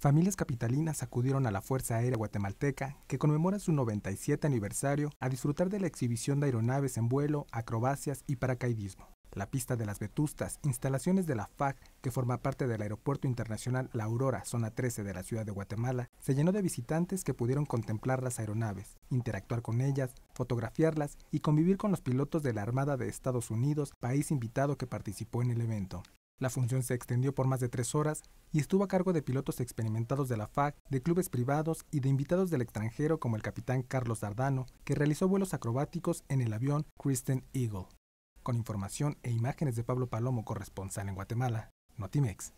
Familias capitalinas acudieron a la Fuerza Aérea Guatemalteca, que conmemora su 97 aniversario, a disfrutar de la exhibición de aeronaves en vuelo, acrobacias y paracaidismo. La pista de las Vetustas, instalaciones de la FAC, que forma parte del Aeropuerto Internacional La Aurora, zona 13 de la ciudad de Guatemala, se llenó de visitantes que pudieron contemplar las aeronaves, interactuar con ellas, fotografiarlas y convivir con los pilotos de la Armada de Estados Unidos, país invitado que participó en el evento. La función se extendió por más de tres horas y estuvo a cargo de pilotos experimentados de la FAC, de clubes privados y de invitados del extranjero como el capitán Carlos Dardano, que realizó vuelos acrobáticos en el avión Kristen Eagle. Con información e imágenes de Pablo Palomo, corresponsal en Guatemala, Notimex.